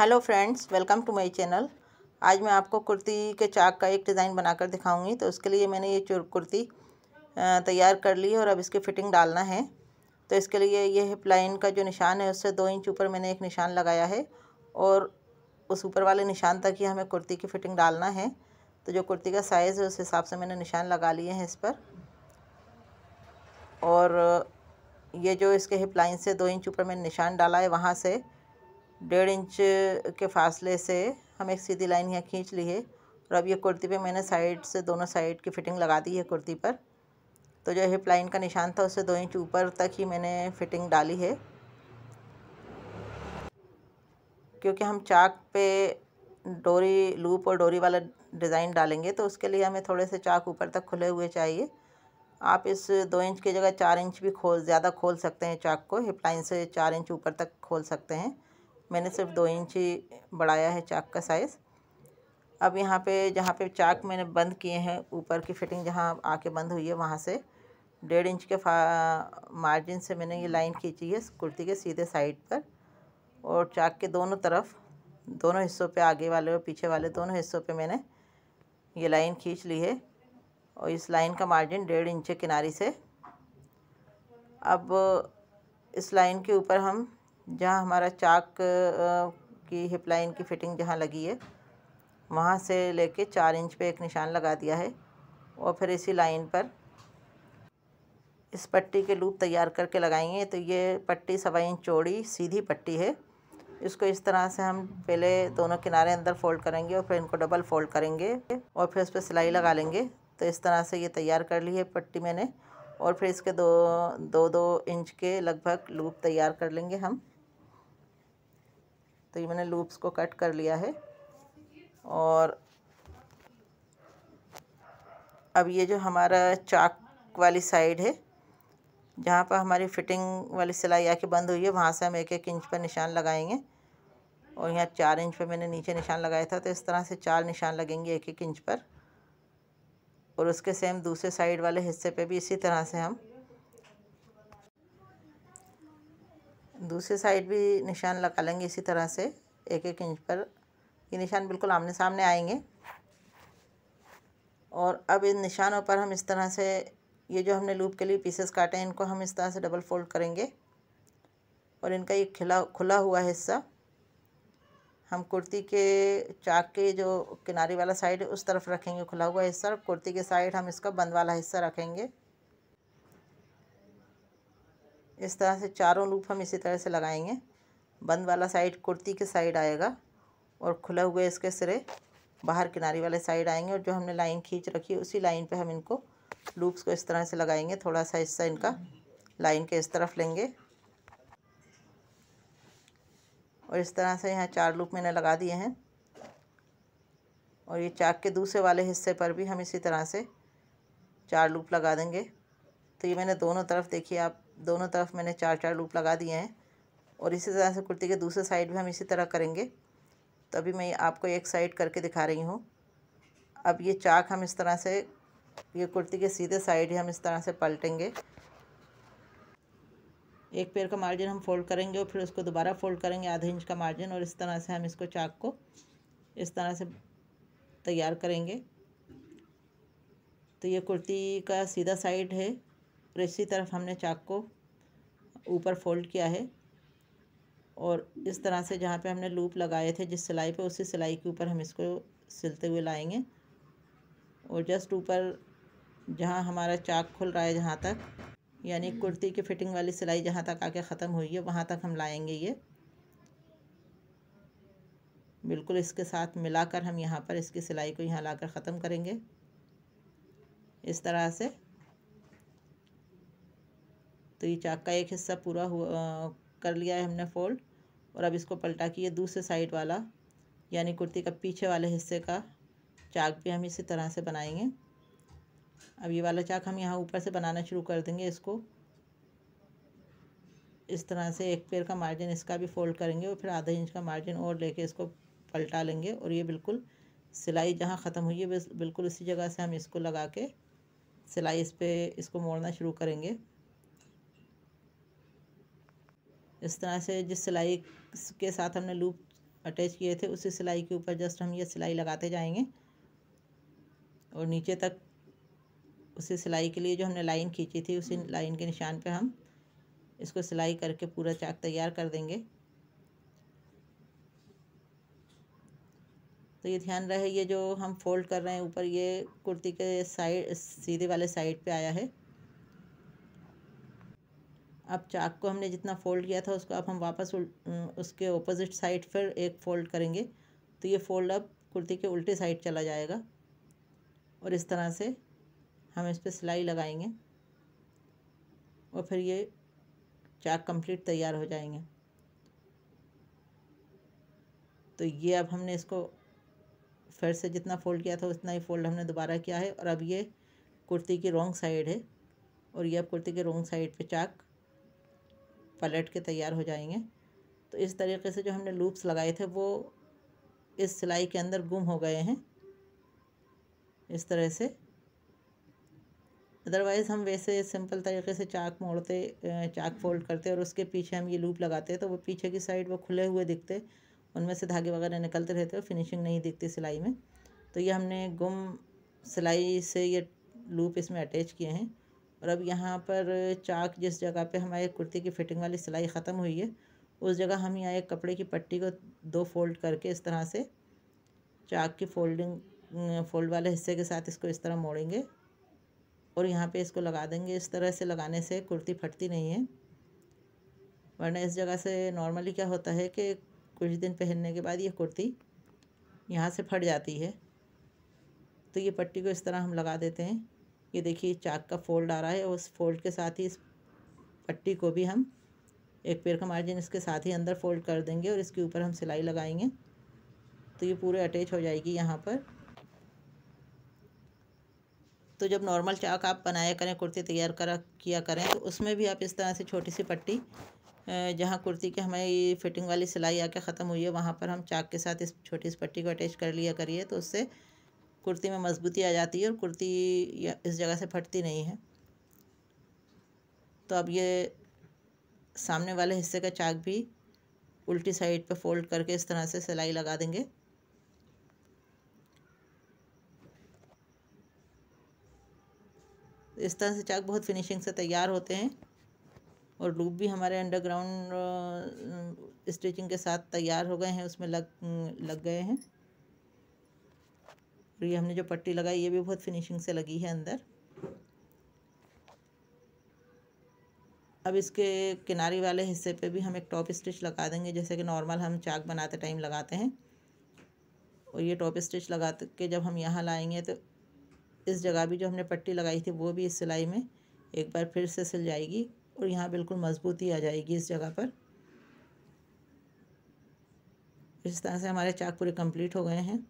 hello friends welcome to my channel आज मैं आपको कुर्ती के चाक का एक डिज़ाइन बनाकर दिखाऊंगी तो उसके लिए मैंने ये कुर्ती तैयार कर ली है और अब इसकी फ़िटिंग डालना है तो इसके लिए हिप लाइन का जो निशान है उससे दो इंच ऊपर मैंने एक निशान लगाया है और उस ऊपर वाले निशान तक ही हमें कुर्ती की फ़िटिंग डालना है तो जो कुर्ती का साइज़ है उस हिसाब से मैंने निशान लगा लिए हैं इस पर और ये जो इसके हिप लाइन से दो इंच ऊपर मैंने निशान डाला है वहाँ से डेढ़ इंच के फासले से हम एक सीधी लाइन यहाँ खींच ली है और अब ये कुर्ती पे मैंने साइड से दोनों साइड की फ़िटिंग लगा दी है कुर्ती पर तो जो हिप लाइन का निशान था उससे दो इंच ऊपर तक ही मैंने फ़िटिंग डाली है क्योंकि हम चाक पे डोरी लूप और डोरी वाला डिज़ाइन डालेंगे तो उसके लिए हमें थोड़े से चाक ऊपर तक खुले हुए चाहिए आप इस दो इंच की जगह चार इंच भी खोल ज़्यादा खोल सकते हैं चाक को हिप लाइन से चार इंच ऊपर तक खोल सकते हैं मैंने सिर्फ दो इंच ही बढ़ाया है चाक का साइज़ अब यहाँ पे जहाँ पे चाक मैंने बंद किए हैं ऊपर की फिटिंग जहाँ आके बंद हुई है वहाँ से डेढ़ इंच के मार्जिन से मैंने ये लाइन खींची है कुर्ती के सीधे साइड पर और चाक के दोनों तरफ दोनों हिस्सों पे आगे वाले और पीछे वाले दोनों हिस्सों पे मैंने ये लाइन खींच ली है और इस लाइन का मार्जिन डेढ़ इंच किनारी से अब इस लाइन के ऊपर हम जहाँ हमारा चाक की हिप लाइन की फ़िटिंग जहाँ लगी है वहाँ से लेके चार इंच पे एक निशान लगा दिया है और फिर इसी लाइन पर इस पट्टी के लूप तैयार करके लगाएंगे तो ये पट्टी सवा इंच चौड़ी सीधी पट्टी है इसको इस तरह से हम पहले दोनों किनारे अंदर फोल्ड करेंगे और फिर इनको डबल फोल्ड करेंगे और फिर उस पर सिलाई लगा लेंगे तो इस तरह से ये तैयार कर ली है पट्टी मैंने और फिर इसके दो दो दो इंच के लगभग लूप तैयार कर लेंगे हम तो ये मैंने लूप्स को कट कर लिया है और अब ये जो हमारा चाक वाली साइड है जहाँ पर हमारी फिटिंग वाली सिलाई आके बंद हुई है वहाँ से हम एक एक इंच पर निशान लगाएंगे और यहाँ चार इंच पर मैंने नीचे निशान लगाया था तो इस तरह से चार निशान लगेंगे एक एक इंच पर और उसके सेम दूसरे साइड वाले हिस्से पे भी इसी तरह से हम दूसरी साइड भी निशान लगा लेंगे इसी तरह से एक एक इंच पर ये निशान बिल्कुल आमने सामने आएंगे और अब इन निशानों पर हम इस तरह से ये जो हमने लूप के लिए पीसेस काटे हैं इनको हम इस तरह से डबल फोल्ड करेंगे और इनका ये खिला खुला हुआ हिस्सा हम कुर्ती के चाक के जो किनारे वाला साइड उस तरफ रखेंगे खुला हुआ हिस्सा और कुर्ती के साइड हम इसका बंद वाला हिस्सा रखेंगे इस तरह से चारों लूप हम इसी तरह से लगाएंगे बंद वाला साइड कुर्ती के साइड आएगा और खुले हुए इसके सिरे बाहर किनारी वाले साइड आएंगे और जो हमने लाइन खींच रखी है उसी लाइन पे हम इनको लूप्स को इस तरह से लगाएंगे थोड़ा सा हिस्सा इनका लाइन के इस तरफ लेंगे और इस तरह से यहाँ चार लूप मैंने लगा दिए हैं और ये चाक के दूसरे वाले हिस्से पर भी हम इसी तरह से चार लूप लगा देंगे तो ये मैंने दोनों तरफ देखिए आप दोनों तरफ मैंने चार चार लूप लगा दिए हैं और इसी तरह से कुर्ती के दूसरे साइड भी हम इसी तरह करेंगे तो अभी मैं आपको एक साइड करके दिखा रही हूँ अब ये चाक हम इस तरह से ये कुर्ती के सीधे साइड ही हम इस तरह से पलटेंगे एक पैर का मार्जिन हम फोल्ड करेंगे और फिर उसको दोबारा फोल्ड करेंगे आधे इंच का मार्जिन और इस तरह से हम इसको चाक को इस तरह से तैयार करेंगे तो ये कुर्ती का सीधा साइड है और इसी तरफ हमने चाक को ऊपर फोल्ड किया है और इस तरह से जहाँ पे हमने लूप लगाए थे जिस सिलाई पे उसी सिलाई के ऊपर हम इसको सिलते हुए लाएंगे और जस्ट ऊपर जहाँ हमारा चाक खुल रहा है जहाँ तक यानी कुर्ती की फिटिंग वाली सिलाई जहाँ तक आके ख़त्म हुई है वहाँ तक हम लाएंगे ये बिल्कुल इसके साथ मिलाकर हम यहाँ पर इसकी सिलाई को यहाँ लाकर ख़त्म करेंगे इस तरह से तो ये चाक का एक हिस्सा पूरा हुआ आ, कर लिया है हमने फोल्ड और अब इसको पलटा के ये दूसरे साइड वाला यानी कुर्ती का पीछे वाले हिस्से का चाक भी हम इसी तरह से बनाएंगे अब ये वाला चाक हम यहाँ ऊपर से बनाना शुरू कर देंगे इसको इस तरह से एक पेड़ का मार्जिन इसका भी फोल्ड करेंगे और फिर आधा इंच का मार्जिन और लेके इसको पलटा लेंगे और ये बिल्कुल सिलाई जहाँ ख़त्म हुई है बिल्कुल उसी जगह से हम इसको लगा के सिलाई इस पर इसको मोड़ना शुरू करेंगे इस तरह से जिस सिलाई के साथ हमने लूप अटैच किए थे उसी सिलाई के ऊपर जस्ट हम ये सिलाई लगाते जाएंगे और नीचे तक उसी सिलाई के लिए जो हमने लाइन खींची थी उसी लाइन के निशान पे हम इसको सिलाई करके पूरा चाक तैयार कर देंगे तो ये ध्यान रहे ये जो हम फोल्ड कर रहे हैं ऊपर ये कुर्ती के साइड सीधे वाले साइड पे आया है अब चाक को हमने जितना फोल्ड किया था उसको अब हम वापस उसके ऑपोजिट साइड पर एक फ़ोल्ड करेंगे तो ये फ़ोल्ड अब कुर्ती के उल्टे साइड चला जाएगा और इस तरह से हम इस पर सिलाई लगाएंगे और फिर ये चाक कंप्लीट तैयार हो जाएंगे तो ये अब हमने इसको फिर से जितना फ़ोल्ड किया था उतना ही फ़ोल्ड हमने दोबारा किया है और अब ये कुर्ती की रॉन्ग साइड है और ये अब कुर्ती के रॉन्ग साइड पे चाक पलट के तैयार हो जाएंगे तो इस तरीके से जो हमने लूप्स लगाए थे वो इस सिलाई के अंदर गुम हो गए हैं इस तरह से अदरवाइज़ हम वैसे सिंपल तरीके से चाक मोड़ते चाक फोल्ड करते और उसके पीछे हम ये लूप लगाते तो वो पीछे की साइड वो खुले हुए दिखते उनमें से धागे वगैरह निकलते रहते और फिनिशिंग नहीं दिखती सिलाई में तो ये हमने गुम सिलाई से ये लूप इसमें अटैच किए हैं और अब यहाँ पर चाक जिस जगह पे हमारे कुर्ती की फिटिंग वाली सिलाई ख़त्म हुई है उस जगह हम यहाँ एक कपड़े की पट्टी को दो फोल्ड करके इस तरह से चाक की फोल्डिंग फोल्ड वाले हिस्से के साथ इसको इस तरह मोड़ेंगे और यहाँ पे इसको लगा देंगे इस तरह से लगाने से कुर्ती फटती नहीं है वरना इस जगह से नॉर्मली क्या होता है कि कुछ दिन पहनने के बाद ये कुर्ती यहाँ से फट जाती है तो ये पट्टी को इस तरह हम लगा देते हैं ये देखिए चाक का फोल्ड आ रहा है और उस फोल्ड के साथ ही इस पट्टी को भी हम एक पेड़ का मार्जिन इसके साथ ही अंदर फोल्ड कर देंगे और इसके ऊपर हम सिलाई लगाएंगे तो ये पूरे अटैच हो जाएगी यहाँ पर तो जब नॉर्मल चाक आप बनाया करें कुर्ती तैयार करा किया करें तो उसमें भी आप इस तरह से छोटी सी पट्टी जहाँ कुर्ती की हमारी फिटिंग वाली सिलाई आके ख़त्म हुई है वहाँ पर हम चाक के साथ इस छोटी सी पट्टी को अटैच कर लिया करिए तो उससे कुर्ती में मजबूती आ जाती है और कुर्ती इस जगह से फटती नहीं है तो अब ये सामने वाले हिस्से का चाक भी उल्टी साइड पे फोल्ड करके इस तरह से सिलाई लगा देंगे इस तरह से चाक बहुत फिनिशिंग से तैयार होते हैं और लूप भी हमारे अंडरग्राउंड स्टिचिंग के साथ तैयार हो गए हैं उसमें लग लग गए हैं और ये हमने जो पट्टी लगाई ये भी बहुत फिनिशिंग से लगी है अंदर अब इसके किनारे वाले हिस्से पे भी हम एक टॉप स्टिच लगा देंगे जैसे कि नॉर्मल हम चाक बनाते टाइम लगाते हैं और ये टॉप स्टिच लगा के जब हम यहाँ लाएंगे तो इस जगह भी जो हमने पट्टी लगाई थी वो भी इस सिलाई में एक बार फिर से सिल जाएगी और यहाँ बिल्कुल मजबूती आ जाएगी इस जगह पर इस तरह से हमारे चाक पूरे कम्प्लीट हो गए हैं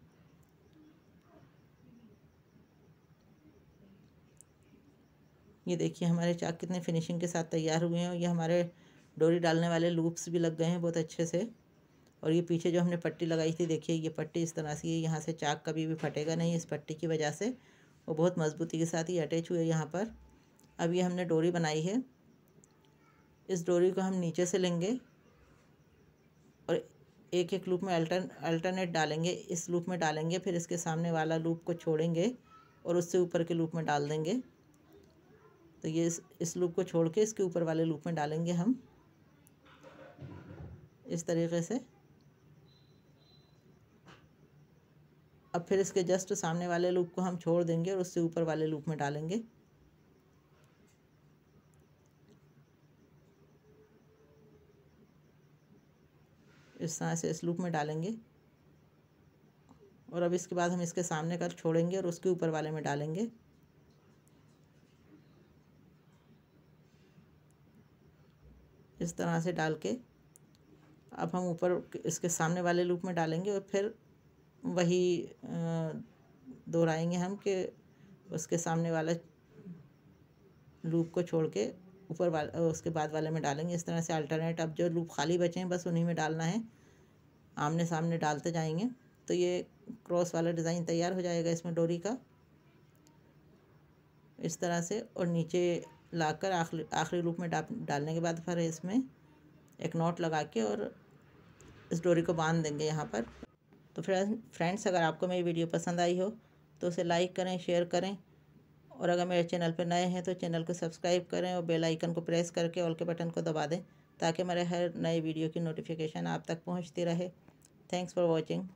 ये देखिए हमारे चाक कितने फिनिशिंग के साथ तैयार हुए हैं और ये हमारे डोरी डालने वाले लूप्स भी लग गए हैं बहुत अच्छे से और ये पीछे जो हमने पट्टी लगाई थी देखिए ये पट्टी इस तरह से यहाँ से चाक कभी भी फटेगा नहीं इस पट्टी की वजह से वो बहुत मजबूती के साथ ही अटैच हुए यहाँ पर अब ये हमने डोरी बनाई है इस डोरी को हम नीचे से लेंगे और एक एक लूप में अल्टर अल्टरनेट डालेंगे इस लूप में डालेंगे फिर इसके सामने वाला लूप को छोड़ेंगे और उससे ऊपर के लूप में डाल देंगे तो ये इस इस लूप को छोड़ के इसके ऊपर वाले लूप में डालेंगे हम इस तरीके से अब फिर इसके जस्ट सामने वाले लूप को हम छोड़ देंगे और उससे ऊपर वाले लूप में डालेंगे इस तरह से इस लूप में डालेंगे और अब इसके बाद हम इसके सामने का छोड़ेंगे और उसके ऊपर वाले में डालेंगे इस तरह से डाल के अब हम ऊपर इसके सामने वाले लूप में डालेंगे और फिर वही दोहराएंगे हम कि उसके सामने वाला लूप को छोड़ के ऊपर वाले उसके बाद वाले में डालेंगे इस तरह से अल्टरनेट अब जो लूप खाली बचे हैं बस उन्हीं में डालना है आमने सामने डालते जाएंगे तो ये क्रॉस वाला डिज़ाइन तैयार हो जाएगा इसमें डोरी का इस तरह से और नीचे लाकर आखिरी आखिरी रूप में डाल डालने के बाद फिर इसमें एक नोट लगा के और इस डोरी को बांध देंगे यहाँ पर तो फ्रेंड फ्रेंड्स अगर आपको मेरी वीडियो पसंद आई हो तो उसे लाइक करें शेयर करें और अगर मेरे चैनल पर नए हैं तो चैनल को सब्सक्राइब करें और बेल आइकन को प्रेस करके ऑल के बटन को दबा दें ताकि मेरे हर नए वीडियो की नोटिफिकेशन आप तक पहुंचती रहे थैंक्स फॉर वॉचिंग